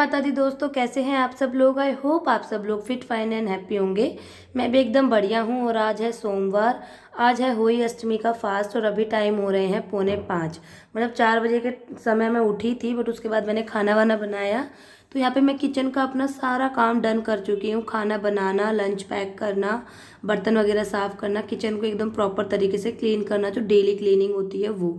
माता दी दोस्तों कैसे हैं आप सब लोग आई होप आप सब लोग फिट फाइन एंड हैप्पी होंगे मैं भी एकदम बढ़िया हूँ और आज है सोमवार आज है होई अष्टमी का फास्ट और अभी टाइम हो रहे हैं पौने पाँच मतलब चार बजे के समय मैं उठी थी बट उसके बाद मैंने खाना वाना बनाया तो यहाँ पे मैं किचन का अपना सारा काम डन कर चुकी हूँ खाना बनाना लंच पैक करना बर्तन वगैरह साफ़ करना किचन को एकदम प्रॉपर तरीके से क्लीन करना जो डेली क्लीनिंग होती है वो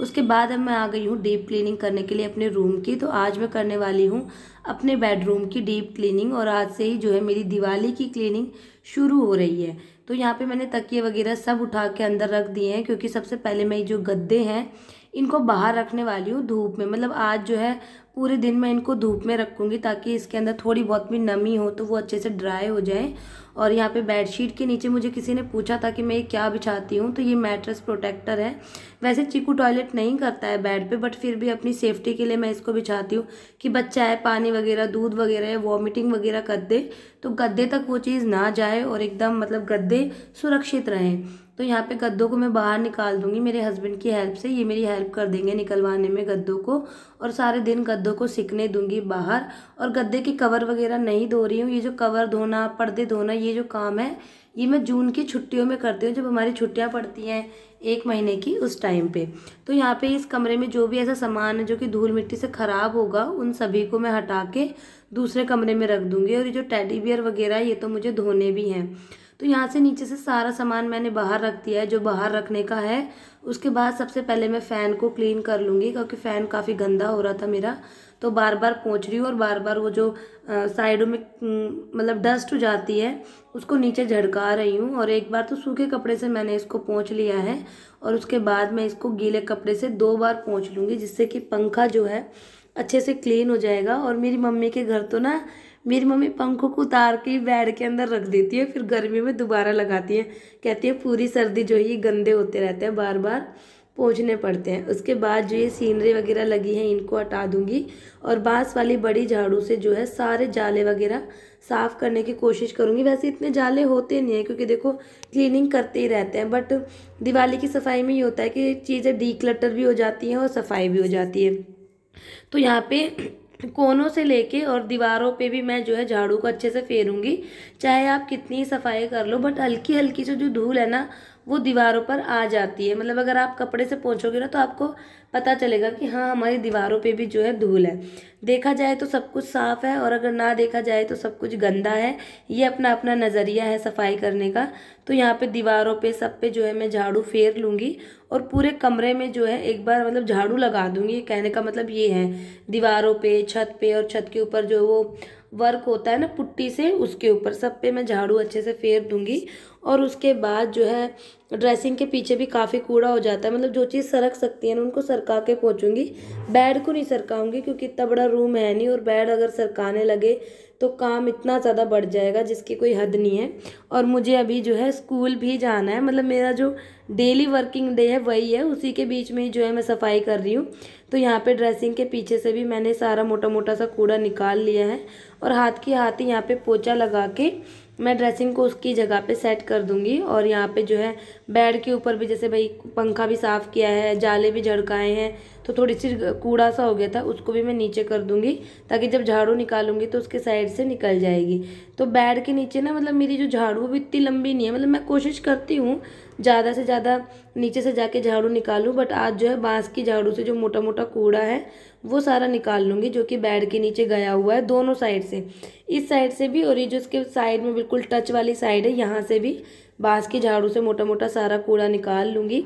उसके बाद अब मैं आ गई हूँ डीप क्लीनिंग करने के लिए अपने रूम की तो आज मैं करने वाली हूँ अपने बेडरूम की डीप क्लीनिंग और आज से ही जो है मेरी दिवाली की क्लीनिंग शुरू हो रही है तो यहाँ पे मैंने तकिए वगैरह सब उठा के अंदर रख दिए हैं क्योंकि सबसे पहले मैं जो गद्दे हैं इनको बाहर रखने वाली हूँ धूप में मतलब आज जो है पूरे दिन मैं इनको धूप में रखूँगी ताकि इसके अंदर थोड़ी बहुत भी नमी हो तो वो अच्छे से ड्राई हो जाए और यहाँ पे बेडशीट के नीचे मुझे किसी ने पूछा था कि मैं क्या बिछाती हूँ तो ये मैट्रेस प्रोटेक्टर है वैसे चिकू टॉयलेट नहीं करता है बेड पे बट फिर भी अपनी सेफ्टी के लिए मैं इसको बिछाती हूँ कि बच्चा है पानी वगैरह दूध वगैरह है वॉमिटिंग वगैरह कर दे तो गद्दे तक वो चीज़ ना जाए और एकदम मतलब गद्दे सुरक्षित रहें तो यहाँ पे गद्दों को मैं बाहर निकाल दूंगी मेरे हस्बैंड की हेल्प से ये मेरी हेल्प कर देंगे निकलवाने में गद्दों को और सारे दिन गद्दों को सिकने दूंगी बाहर और गद्दे के कवर वगैरह नहीं धो रही हूँ ये जो कवर धोना पर्दे धोना ये जो काम है ये मैं जून की छुट्टियों में करती हूँ जब हमारी छुट्टियाँ पड़ती हैं एक महीने की उस टाइम पे तो यहाँ पे इस कमरे में जो भी ऐसा सामान है जो कि धूल मिट्टी से ख़राब होगा उन सभी को मैं हटा के दूसरे कमरे में रख दूँगी और ये जो टेडी बियर वगैरह ये तो मुझे धोने भी हैं तो यहाँ से नीचे से सारा सामान मैंने बाहर रख दिया है जो बाहर रखने का है उसके बाद सबसे पहले मैं फ़ैन को क्लीन कर लूँगी क्योंकि फ़ैन काफ़ी गंदा हो रहा था मेरा तो बार बार पहुँच रही हूँ और बार बार वो जो साइडों में मतलब डस्ट हो जाती है उसको नीचे झड़का रही हूँ और एक बार तो सूखे कपड़े से मैंने इसको पहुँच लिया है और उसके बाद मैं इसको गीले कपड़े से दो बार पहुँच लूँगी जिससे कि पंखा जो है अच्छे से क्लीन हो जाएगा और मेरी मम्मी के घर तो ना मेरी मम्मी पंखों को उतार के बेड के अंदर रख देती है फिर गर्मी में दोबारा लगाती है कहती है पूरी सर्दी जो है गंदे होते रहते हैं बार बार पहुँचने पड़ते हैं उसके बाद जो ये सीनरी वगैरह लगी है इनको हटा दूँगी और बांस वाली बड़ी झाड़ू से जो है सारे जाले वगैरह साफ़ करने की कोशिश करूँगी वैसे इतने जाले होते नहीं हैं क्योंकि देखो क्लीनिंग करते ही रहते हैं बट दिवाली की सफाई में ये होता है कि चीज़ें डी भी हो जाती हैं और सफाई भी हो जाती है तो यहाँ पे कोनों से लेके और दीवारों पे भी मैं जो है झाड़ू को अच्छे से फेरूंगी चाहे आप कितनी सफाई कर लो बट हल्की हल्की से जो धूल है ना वो दीवारों पर आ जाती है मतलब अगर आप कपड़े से पहुँचोगे ना तो आपको पता चलेगा कि हाँ हमारी दीवारों पे भी जो है धूल है देखा जाए तो सब कुछ साफ़ है और अगर ना देखा जाए तो सब कुछ गंदा है ये अपना अपना नज़रिया है सफाई करने का तो यहाँ पे दीवारों पे सब पे जो है मैं झाड़ू फेर लूँगी और पूरे कमरे में जो है एक बार मतलब झाड़ू लगा दूँगी कहने का मतलब ये है दीवारों पर छत पर और छत के ऊपर जो वो वर्क होता है ना पुट्टी से उसके ऊपर सब पे मैं झाड़ू अच्छे से फेर दूंगी और उसके बाद जो है ड्रेसिंग के पीछे भी काफ़ी कूड़ा हो जाता है मतलब जो चीज़ सरक सकती है ना उनको सरका के पहुँचूंगी बेड को नहीं सरकाऊंगी क्योंकि इतना बड़ा रूम है नहीं और बेड अगर सरकाने लगे तो काम इतना ज़्यादा बढ़ जाएगा जिसकी कोई हद नहीं है और मुझे अभी जो है स्कूल भी जाना है मतलब मेरा जो डेली वर्किंग डे है वही है उसी के बीच में ही जो है मैं सफाई कर रही हूँ तो यहाँ पे ड्रेसिंग के पीछे से भी मैंने सारा मोटा मोटा सा कूड़ा निकाल लिया है और हाथ की हाथ ही यहाँ पे पोचा लगा के मैं ड्रेसिंग को उसकी जगह पे सेट कर दूँगी और यहाँ पे जो है बेड के ऊपर भी जैसे भाई पंखा भी साफ़ किया है जाले भी झड़काए हैं तो थोड़ी सी कूड़ा सा हो गया था उसको भी मैं नीचे कर दूँगी ताकि जब झाड़ू निकालूंगी तो उसके साइड से निकल जाएगी तो बेड के नीचे ना मतलब मेरी जो झाड़ू वो भी इतनी लंबी नहीं है मतलब मैं कोशिश करती हूँ ज़्यादा से ज़्यादा नीचे से जाके झाड़ू निकालूँ बट आज जो है बांस की झाड़ू से जो मोटा मोटा कूड़ा है वो सारा निकाल लूँगी जो कि बेड के नीचे गया हुआ है दोनों साइड से इस साइड से भी और ये जो इसके साइड में बिल्कुल टच वाली साइड है यहाँ से भी बांस की झाड़ू से मोटा मोटा सारा कूड़ा निकाल लूँगी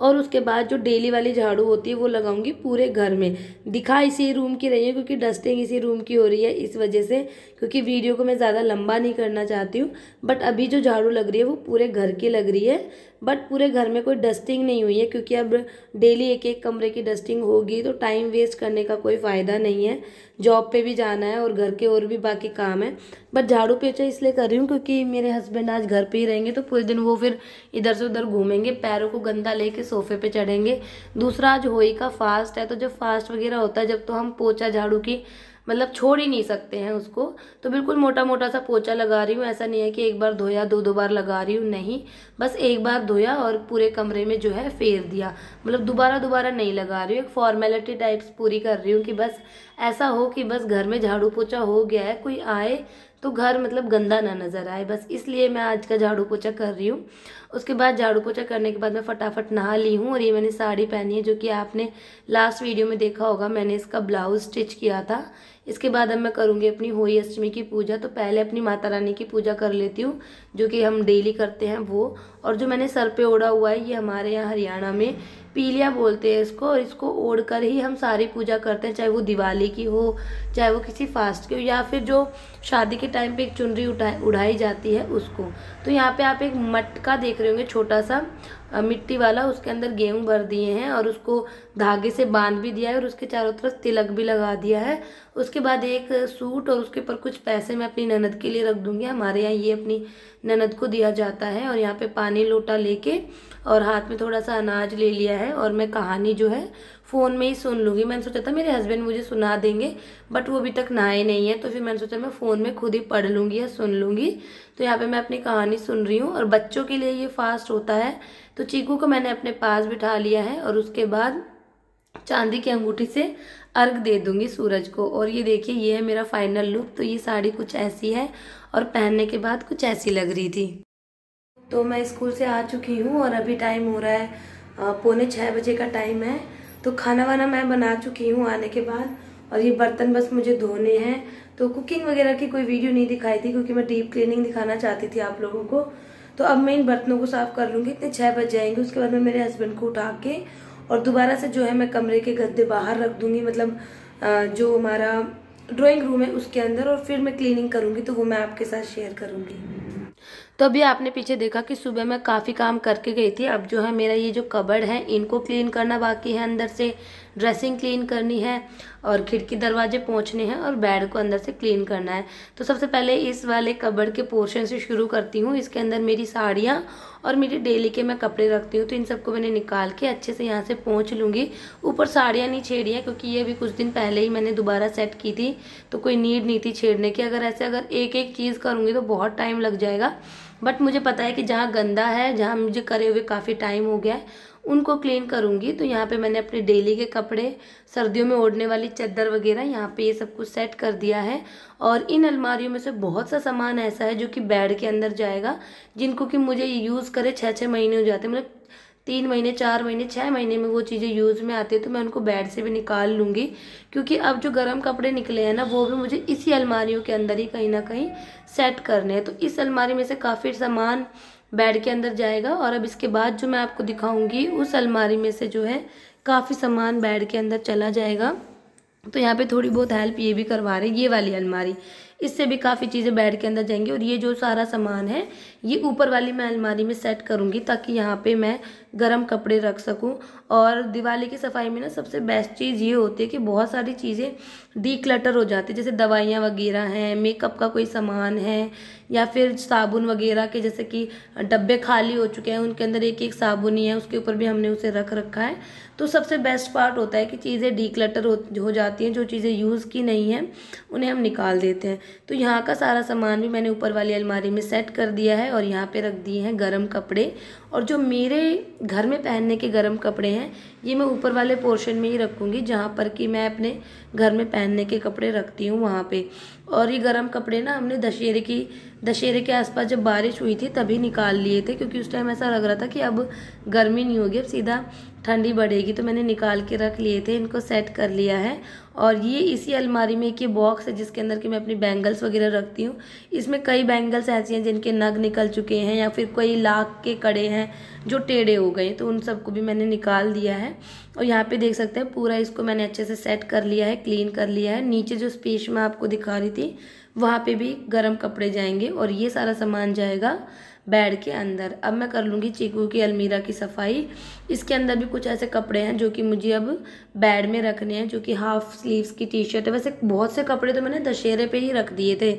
और उसके बाद जो डेली वाली झाड़ू होती है वो लगाऊंगी पूरे घर में दिखा इसी रूम की रही है क्योंकि डस्टिंग इसी रूम की हो रही है इस वजह से क्योंकि वीडियो को मैं ज़्यादा लंबा नहीं करना चाहती हूँ बट अभी जो झाड़ू लग रही है वो पूरे घर की लग रही है बट पूरे घर में कोई डस्टिंग नहीं हुई है क्योंकि अब डेली एक एक कमरे की डस्टिंग होगी तो टाइम वेस्ट करने का कोई फ़ायदा नहीं है जॉब पे भी जाना है और घर के और भी बाकी काम है बट झाड़ू पेचा इसलिए कर रही हूँ क्योंकि मेरे हस्बैंड आज घर पे ही रहेंगे तो पूरे दिन वो फिर इधर से उधर घूमेंगे पैरों को गंदा लेके सोफे पे चढ़ेंगे दूसरा आज होई का फास्ट है तो जब फास्ट वगैरह होता है जब तो हम पोचा झाड़ू की मतलब छोड़ ही नहीं सकते हैं उसको तो बिल्कुल मोटा मोटा सा पोचा लगा रही हूँ ऐसा नहीं है कि एक बार धोया दो दो बार लगा रही हूँ नहीं बस एक बार धोया और पूरे कमरे में जो है फेर दिया मतलब दोबारा दोबारा नहीं लगा रही हूँ एक फॉर्मेलिटी टाइप्स पूरी कर रही हूँ कि बस ऐसा हो कि बस घर में झाड़ू पोछा हो गया है कोई आए तो घर मतलब गंदा ना नज़र आए बस इसलिए मैं आज का झाड़ू पोछा कर रही हूँ उसके बाद झाड़ू पोछा करने के बाद मैं फटाफट नहा ली हूँ और ये मैंने साड़ी पहनी है जो कि आपने लास्ट वीडियो में देखा होगा मैंने इसका ब्लाउज स्टिच किया था इसके बाद अब मैं करूँगी अपनी होली अष्टमी की पूजा तो पहले अपनी माता रानी की पूजा कर लेती हूँ जो कि हम डेली करते हैं वो और जो मैंने सर पे ओढ़ा हुआ है ये हमारे यहाँ हरियाणा में पीलिया बोलते हैं इसको और इसको ओढ़ कर ही हम सारी पूजा करते हैं चाहे वो दिवाली की हो चाहे वो किसी फास्ट की हो या फिर जो शादी के टाइम पे एक चुनरी उठाई उड़ाई जाती है उसको तो यहाँ पे आप एक मटका देख रहे होंगे छोटा सा मिट्टी वाला उसके अंदर गेहूं भर दिए हैं और उसको धागे से बांध भी दिया है और उसके चारों तरफ तिलक भी लगा दिया है उसके बाद एक सूट और उसके ऊपर कुछ पैसे मैं अपनी ननद के लिए रख दूंगी हमारे यहाँ ये अपनी ननद को दिया जाता है और यहाँ पे पानी लोटा लेके और हाथ में थोड़ा सा अनाज ले लिया है और मैं कहानी जो है फ़ोन में ही सुन लूँगी मैंने सोचा था मेरे हस्बैंड मुझे सुना देंगे बट वो अभी तक नहाए नहीं है तो फिर मैंने सोचा मैं फ़ोन में खुद ही पढ़ लूँगी या सुन लूँगी तो यहाँ पे मैं अपनी कहानी सुन रही हूँ और बच्चों के लिए ये फास्ट होता है तो चीकू को मैंने अपने पास बिठा लिया है और उसके बाद चांदी की अंगूठी से अर्घ दे दूँगी सूरज को और ये देखिए ये है मेरा फाइनल लुक तो ये साड़ी कुछ ऐसी है और पहनने के बाद कुछ ऐसी लग रही थी तो मैं स्कूल से आ चुकी हूँ और अभी टाइम हो रहा है पौने छः बजे का टाइम है तो खाना वाना मैं बना चुकी हूँ आने के बाद और ये बर्तन बस मुझे धोने हैं तो कुकिंग वगैरह की कोई वीडियो नहीं दिखाई थी क्योंकि मैं डीप क्लीनिंग दिखाना चाहती थी आप लोगों को तो अब मैं इन बर्तनों को साफ कर लूँगी इतने छः बज जाएंगे उसके बाद में मेरे हस्बैंड को उठा के और दोबारा से जो है मैं कमरे के गद्दे बाहर रख दूंगी मतलब जो हमारा ड्राइंग रूम है उसके अंदर और फिर मैं क्लीनिंग करूंगी तो वो मैं आपके साथ शेयर करूँगी तो अभी आपने पीछे देखा कि सुबह मैं काफ़ी काम करके गई थी अब जो है मेरा ये जो कबड़ है इनको क्लीन करना बाकी है अंदर से ड्रेसिंग क्लीन करनी है और खिड़की दरवाजे पहुँचने हैं और बेड को अंदर से क्लीन करना है तो सबसे पहले इस वाले कबड़ के पोर्शन से शुरू करती हूँ इसके अंदर मेरी साड़ियाँ और मेरे डेली के मैं कपड़े रखती हूँ तो इन सबको मैंने निकाल के अच्छे से यहाँ से पहुँच लूँगी ऊपर साड़ियाँ नहीं छेड़ी हैं क्योंकि ये भी कुछ दिन पहले ही मैंने दोबारा सेट की थी तो कोई नीड नहीं थी छेड़ने की अगर ऐसे अगर एक एक चीज़ करूँगी तो बहुत टाइम लग जाएगा बट मुझे पता है कि जहाँ गंदा है जहाँ मुझे करे हुए काफ़ी टाइम हो गया है उनको क्लीन करूँगी तो यहाँ पे मैंने अपने डेली के कपड़े सर्दियों में ओढ़ने वाली चद्दर वगैरह यहाँ पे ये सब कुछ सेट कर दिया है और इन अलमारियों में से बहुत सा सामान ऐसा है जो कि बेड के अंदर जाएगा जिनको कि मुझे यूज़ करे छः छः महीने हो जाते मतलब तीन महीने चार महीने छः महीने में वो चीज़ें यूज़ में आती है तो मैं उनको बेड से भी निकाल लूँगी क्योंकि अब जो गर्म कपड़े निकले हैं ना वो भी मुझे इसी अलमारियों के अंदर ही कहीं ना कहीं सेट करने हैं तो इस अलमारी में से काफ़ी सामान बेड के अंदर जाएगा और अब इसके बाद जो मैं आपको दिखाऊँगी उस अलमारी में से जो है काफ़ी सामान बेड के अंदर चला जाएगा तो यहाँ पे थोड़ी बहुत हेल्प ये भी करवा रहे हैं ये वाली अलमारी इससे भी काफ़ी चीज़ें बेड के अंदर जाएंगी और ये जो सारा सामान है ये ऊपर वाली मैं अलमारी में सेट करूँगी ताकि यहाँ पे मैं गर्म कपड़े रख सकूँ और दिवाली की सफाई में ना सबसे बेस्ट चीज़ ये होती है कि बहुत सारी चीज़ें डी क्लटर हो जाती है जैसे दवाइयाँ वगैरह हैं मेकअप का कोई सामान है या फिर साबुन वगैरह के जैसे कि डब्बे खाली हो चुके हैं उनके अंदर एक एक साबुन ही है उसके ऊपर भी हमने उसे रख रखा है तो सबसे बेस्ट पार्ट होता है कि चीज़ें डी क्लटर हो, जाती हैं जो चीज़ें यूज़ की नहीं हैं उन्हें हम निकाल देते हैं तो यहाँ का सारा सामान भी मैंने ऊपर वाली अलमारी में सेट कर दिया है और यहाँ पर रख दिए हैं गर्म कपड़े और जो मेरे घर में पहनने के गर्म कपड़े हैं ये मैं ऊपर वाले पोर्शन में ही रखूँगी जहाँ पर कि मैं अपने घर में पहनने के कपड़े रखती हूँ वहाँ पे और ये गर्म कपड़े ना हमने दशहरे की दशहरे के आसपास जब बारिश हुई थी तभी निकाल लिए थे क्योंकि उस टाइम ऐसा लग रहा था कि अब गर्मी नहीं होगी अब सीधा ठंडी बढ़ेगी तो मैंने निकाल के रख लिए थे इनको सेट कर लिया है और ये इसी अलमारी में एक ये बॉक्स है जिसके अंदर कि मैं अपनी बैंगल्स वगैरह रखती हूँ इसमें कई बैंगल्स ऐसी हैं जिनके नग निकल चुके हैं या फिर कोई लाख के कड़े हैं जो टेढ़े हो गए तो उन सबको भी मैंने निकाल दिया है और यहाँ पे देख सकते हैं पूरा इसको मैंने अच्छे से सेट कर लिया है क्लीन कर लिया है नीचे जो स्पेस मैं आपको दिखा रही थी वहाँ पर भी गर्म कपड़े जाएंगे और ये सारा सामान जाएगा बेड के अंदर अब मैं कर लूँगी चीकू की अलमीरा की सफाई इसके अंदर भी कुछ ऐसे कपड़े हैं जो कि मुझे अब बेड में रखने हैं जो कि हाफ स्लीव्स की टी शर्ट है वैसे बहुत से कपड़े तो मैंने दशहरे पे ही रख दिए थे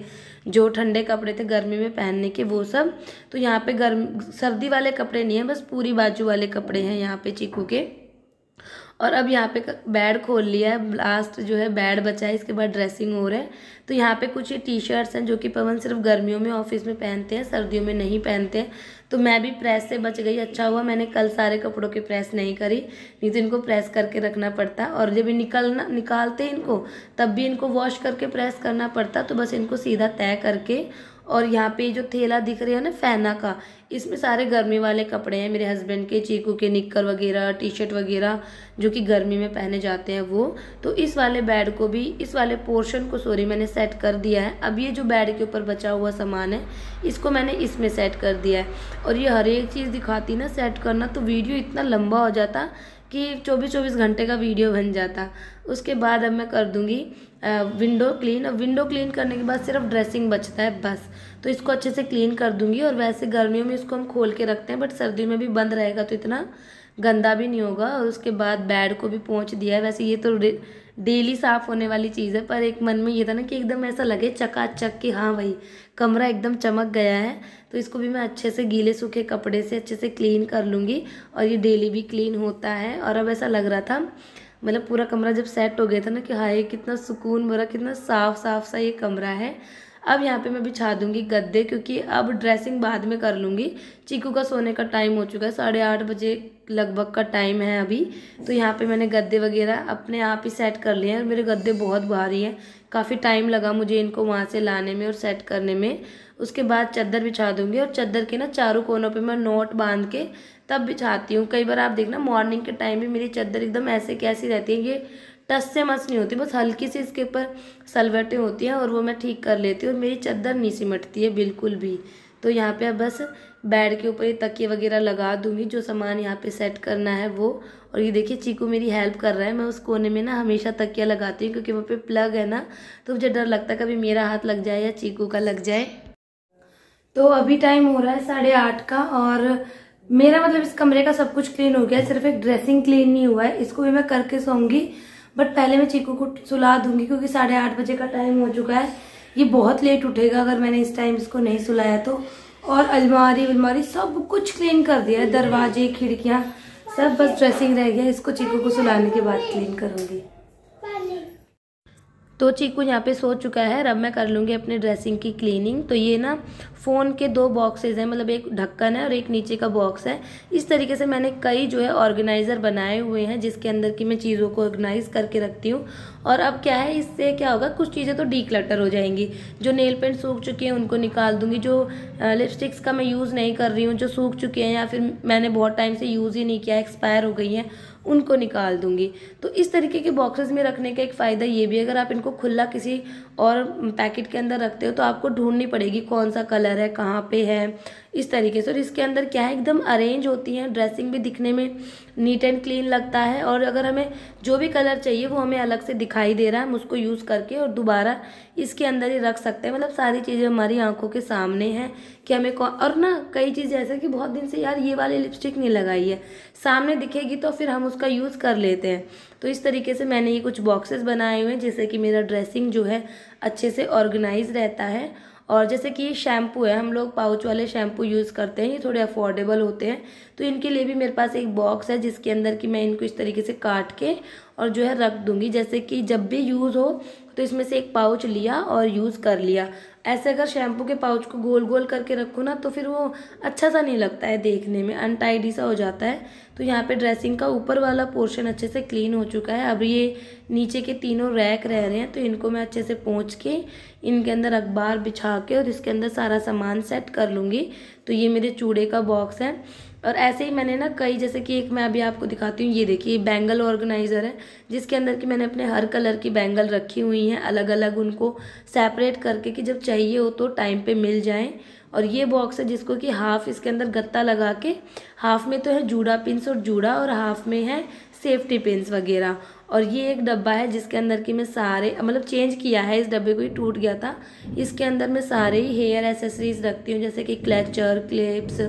जो ठंडे कपड़े थे गर्मी में पहनने के वो सब तो यहाँ पर गर्म सर्दी वाले कपड़े नहीं हैं बस पूरी बाजू वाले कपड़े हैं यहाँ पर चीकू के और अब यहाँ पे बेड खोल लिया है लास्ट जो है बेड बचा है इसके बाद ड्रेसिंग हो रहा है तो यहाँ पे कुछ टी शर्ट्स हैं जो कि पवन सिर्फ गर्मियों में ऑफिस में पहनते हैं सर्दियों में नहीं पहनते हैं तो मैं भी प्रेस से बच गई अच्छा हुआ मैंने कल सारे कपड़ों की प्रेस नहीं करी नहीं तो इनको प्रेस करके रखना पड़ता और जब ये निकलना निकालते इनको तब भी इनको वॉश करके प्रेस करना पड़ता तो बस इनको सीधा तय करके और यहाँ पे जो थैला दिख रहा है ना फैना का इसमें सारे गर्मी वाले कपड़े हैं मेरे हस्बैंड के चीकू के निक्कर वगैरह टी शर्ट वगैरह जो कि गर्मी में पहने जाते हैं वो तो इस वाले बेड को भी इस वाले पोर्शन को सॉरी मैंने सेट कर दिया है अब ये जो बेड के ऊपर बचा हुआ सामान है इसको मैंने इसमें सेट कर दिया है और ये हर एक चीज़ दिखाती ना सेट करना तो वीडियो इतना लंबा हो जाता कि चौबीस चौबीस घंटे का वीडियो बन जाता उसके बाद अब मैं कर दूँगी विंडो क्लीन अब विंडो क्लीन करने के बाद सिर्फ ड्रेसिंग बचता है बस तो इसको अच्छे से क्लीन कर दूंगी और वैसे गर्मियों में इसको हम खोल के रखते हैं बट सर्दियों में भी बंद रहेगा तो इतना गंदा भी नहीं होगा और उसके बाद बेड को भी पहुँच दिया है वैसे ये तो डेली साफ़ होने वाली चीज़ है पर एक मन में ये था ना कि एकदम ऐसा लगे चकाचक कि हाँ भाई कमरा एकदम चमक गया है तो इसको भी मैं अच्छे से गीले सूखे कपड़े से अच्छे से क्लीन कर लूँगी और ये डेली भी क्लीन होता है और अब ऐसा लग रहा था मतलब पूरा कमरा जब सेट हो गया था ना कि हाँ ये कितना सुकून भरा कितना साफ साफ सा ये कमरा है अब यहाँ पे मैं बिछा दूंगी गद्दे क्योंकि अब ड्रेसिंग बाद में कर लूँगी चीकू का सोने का टाइम हो चुका है साढ़े आठ बजे लगभग का टाइम है अभी तो यहाँ पे मैंने गद्दे वगैरह अपने आप ही सेट कर लिए हैं मेरे गद्दे बहुत भारी हैं काफ़ी टाइम लगा मुझे इनको वहाँ से लाने में और सेट करने में उसके बाद चादर बिछा दूँगी और चादर के ना चारों कोनों पे मैं नोट बांध के तब बिछाती हूँ कई बार आप देखना मॉर्निंग के टाइम भी मेरी चादर एकदम ऐसे कैसी रहती है ये टस से मस नहीं होती बस हल्की सी इसके ऊपर सलवटें होती हैं और वो मैं ठीक कर लेती हूँ और मेरी चादर नहीं सिमटती है बिल्कुल भी तो यहाँ पे बस बेड के ऊपर ये तकिए वगैरह लगा दूंगी जो सामान यहाँ पे सेट करना है वो और ये देखिए चीकू मेरी हेल्प कर रहा है मैं उस कोने में ना हमेशा तकिया लगाती हूँ क्योंकि वहाँ पे प्लग है ना तो मुझे डर लगता है कभी मेरा हाथ लग जाए या चीकू का लग जाए तो अभी टाइम हो रहा है साढ़े आठ का और मेरा मतलब इस कमरे का सब कुछ क्लीन हो गया सिर्फ एक ड्रेसिंग क्लीन नहीं हुआ है इसको भी मैं करके सोंगी बट पहले मैं चीकू को सुला दूंगी क्योंकि साढ़े आठ बजे का टाइम हो चुका है ये बहुत लेट उठेगा अगर मैंने इस टाइम इसको नहीं सुलाया तो और अलमारी वलमारी सब कुछ क्लीन कर दिया है दरवाजे खिड़कियाँ सब बस ड्रेसिंग रह गया इसको चीकू को सुलाने के बाद क्लीन करूँगी तो चीकू यहाँ पे सो चुका है अब मैं कर लूँगी अपने ड्रेसिंग की क्लीनिंग तो ये ना फ़ोन के दो बॉक्सेज हैं मतलब एक ढक्कन है और एक नीचे का बॉक्स है इस तरीके से मैंने कई जो है ऑर्गेनाइज़र बनाए हुए हैं जिसके अंदर की मैं चीज़ों को ऑर्गेनाइज़ करके रखती हूँ और अब क्या है इससे क्या होगा कुछ चीज़ें तो डी हो जाएंगी जो नेल पेंट सूख चुके हैं उनको निकाल दूँगी जो लिपस्टिक्स का मैं यूज़ नहीं कर रही हूँ जो सूख चुके हैं या फिर मैंने बहुत टाइम से यूज़ ही नहीं किया एक्सपायर हो गई हैं उनको निकाल दूँगी तो इस तरीके के बॉक्सेस में रखने का एक फ़ायदा ये भी है अगर आप इनको खुला किसी और पैकेट के अंदर रखते हो तो आपको ढूंढनी पड़ेगी कौन सा कलर है कहाँ पे है इस तरीके से और इसके अंदर क्या है एकदम अरेंज होती हैं ड्रेसिंग भी दिखने में नीट एंड क्लीन लगता है और अगर हमें जो भी कलर चाहिए वो हमें अलग से दिखाई दे रहा है हम उसको यूज़ करके और दोबारा इसके अंदर ही रख सकते हैं मतलब सारी चीज़ें हमारी आंखों के सामने हैं कि हमें कौन और ना कई चीज़ जैसे कि बहुत दिन से यार ये वाली लिपस्टिक नहीं लगाई है सामने दिखेगी तो फिर हम उसका यूज़ कर लेते हैं तो इस तरीके से मैंने ये कुछ बॉक्सेस बनाए हुए हैं जिससे कि मेरा ड्रेसिंग जो है अच्छे से ऑर्गेनाइज रहता है और जैसे कि ये शैम्पू है हम लोग पाउच वाले शैम्पू यूज़ करते हैं ये थोड़े अफोर्डेबल होते हैं तो इनके लिए भी मेरे पास एक बॉक्स है जिसके अंदर कि मैं इनको इस तरीके से काट के और जो है रख दूँगी जैसे कि जब भी यूज़ हो तो इसमें से एक पाउच लिया और यूज़ कर लिया ऐसे अगर शैम्पू के पाउच को गोल गोल करके रखो ना तो फिर वो अच्छा सा नहीं लगता है देखने में अनटाइडी सा हो जाता है तो यहाँ पे ड्रेसिंग का ऊपर वाला पोर्शन अच्छे से क्लीन हो चुका है अब ये नीचे के तीनों रैक रह रहे हैं तो इनको मैं अच्छे से पहुँच के इनके अंदर अखबार बिछा के और इसके अंदर सारा सामान सेट कर लूँगी तो ये मेरे चूड़े का बॉक्स है और ऐसे ही मैंने ना कई जैसे कि एक मैं अभी आपको दिखाती हूँ ये देखिए बैंगल ऑर्गेनाइज़र है जिसके अंदर कि मैंने अपने हर कलर की बैंगल रखी हुई हैं अलग अलग उनको सेपरेट करके कि जब चाहिए हो तो टाइम पे मिल जाएं और ये बॉक्स है जिसको कि हाफ़ इसके अंदर गत्ता लगा के हाफ़ में तो है जूड़ा पिंस और जूड़ा और हाफ़ में है सेफ्टी पिंस वगैरह और ये एक डब्बा है जिसके अंदर की मैं सारे मतलब चेंज किया है इस डब्बे को ही टूट गया था इसके अंदर मैं सारे ही हेयर एसेसरीज रखती हूँ जैसे कि क्लेचर क्लिप्स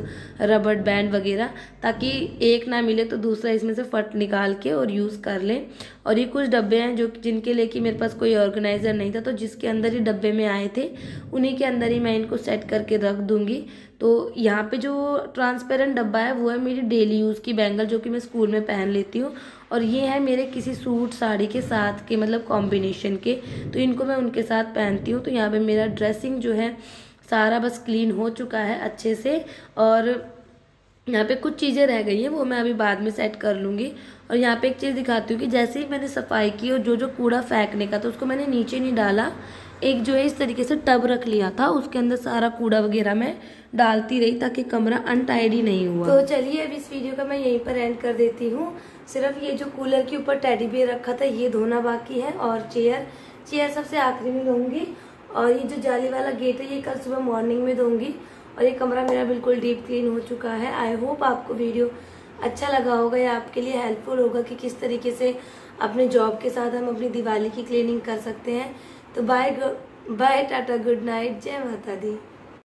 रबड़ बैंड वगैरह ताकि एक ना मिले तो दूसरा इसमें से फट निकाल के और यूज़ कर लें और ये कुछ डब्बे हैं जो जिनके लिए कि मेरे पास कोई ऑर्गेनाइज़र नहीं था तो जिसके अंदर ही डब्बे में आए थे उन्हीं के अंदर ही मैं इनको सेट करके रख दूँगी तो यहाँ पे जो ट्रांसपेरेंट डब्बा है वो है मेरी डेली यूज़ की बैंगल जो कि मैं स्कूल में पहन लेती हूँ और ये है मेरे किसी सूट साड़ी के साथ के मतलब कॉम्बिनेशन के तो इनको मैं उनके साथ पहनती हूँ तो यहाँ पे मेरा ड्रेसिंग जो है सारा बस क्लीन हो चुका है अच्छे से और यहाँ पे कुछ चीज़ें रह गई हैं वो मैं अभी बाद में सेट कर लूँगी और यहाँ पे एक चीज़ दिखाती हूँ कि जैसे ही मैंने सफाई की और जो जो कूड़ा फेंकने का तो उसको मैंने नीचे नहीं डाला एक जो है इस तरीके से टब रख लिया था उसके अंदर सारा कूड़ा वगैरह मैं डालती रही ताकि कमरा अनटाइडी नहीं हुआ तो चलिए अब इस वीडियो का मैं यहीं पर एंड कर देती हूँ सिर्फ ये जो कूलर के ऊपर टेडी बेयर रखा था ये धोना बाकी है और चेयर चेयर सबसे आखिरी में धोंगी और ये जो जाली वाला गेट है ये कल सुबह मॉर्निंग में दूंगी और ये कमरा मेरा बिल्कुल डीप क्लीन हो चुका है आई होप आपको वीडियो अच्छा लगा होगा या आपके लिए हेल्पफुल होगा कि किस तरीके से अपने जॉब के साथ हम अपनी दिवाली की क्लीनिंग कर सकते हैं तो बाय बाय टाटा गुड नाइट जय माता दी